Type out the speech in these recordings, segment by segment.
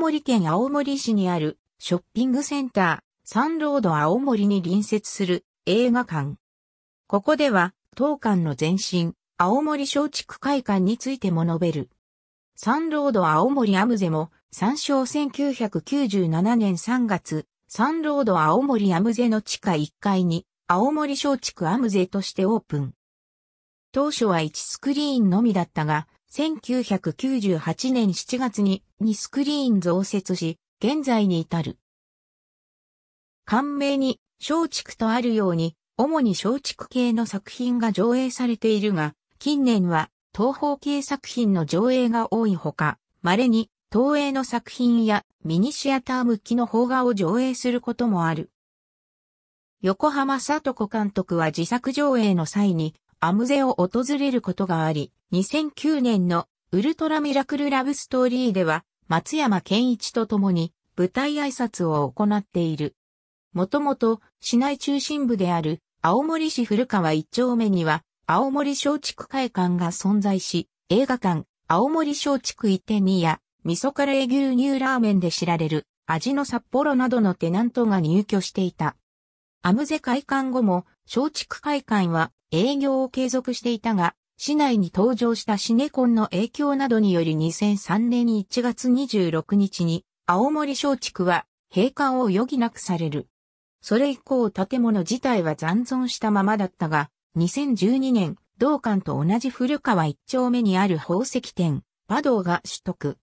森県青森市にあるショッピングセンター、サンロード青森に隣接する映画館。ここでは、当館の前身、青森松竹会館についても述べる。サンロード青森アムゼも、参照1997年3月、サンロード青森アムゼの地下1階に、青森松竹アムゼとしてオープン。当初は1スクリーンのみだったが、1998年7月に2スクリーン増設し、現在に至る。官名に松竹とあるように、主に松竹系の作品が上映されているが、近年は東方系作品の上映が多いほか、稀に東映の作品やミニシアター向きの邦画を上映することもある。横浜里子監督は自作上映の際にアムゼを訪れることがあり、2009年のウルトラミラクルラブストーリーでは、松山健一と共に舞台挨拶を行っている。もともと市内中心部である青森市古川一丁目には青森小畜会館が存在し、映画館青森小畜移転にや味噌カレー牛乳ラーメンで知られる味の札幌などのテナントが入居していた。アムゼ開館後も、松竹会館は営業を継続していたが、市内に登場したシネコンの影響などにより2003年1月26日に、青森松竹は閉館を余儀なくされる。それ以降建物自体は残存したままだったが、2012年、同館と同じ古川一丁目にある宝石店、ド道が取得。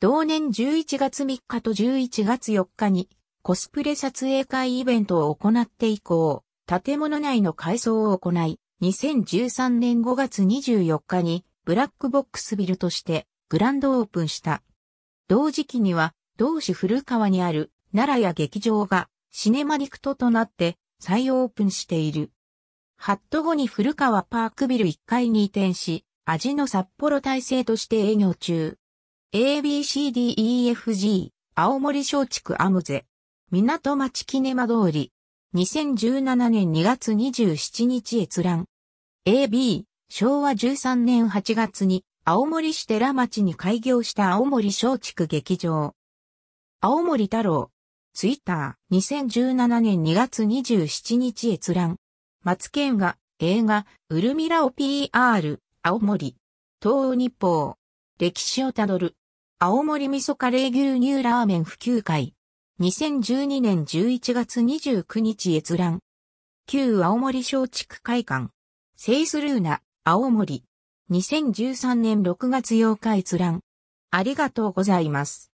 同年11月3日と11月4日にコスプレ撮影会イベントを行って以降、建物内の改装を行い、2013年5月24日にブラックボックスビルとしてグランドオープンした。同時期には、同市古川にある奈良や劇場がシネマリクトとなって再オープンしている。ハット後に古川パークビル1階に移転し、味の札幌体制として営業中。ABCDEFG、青森松竹アムゼ。港町キネマ通り。2017年2月27日閲覧。AB、昭和13年8月に青森市寺町に開業した青森松竹劇場。青森太郎。ツイッター、2017年2月27日閲覧。松剣が映画、ウルミラオ PR、青森。東欧日報。歴史をたどる。青森味噌カレー牛乳ラーメン普及会。2012年11月29日閲覧。旧青森小畜会館。セイスルーナ、青森。2013年6月8日閲覧。ありがとうございます。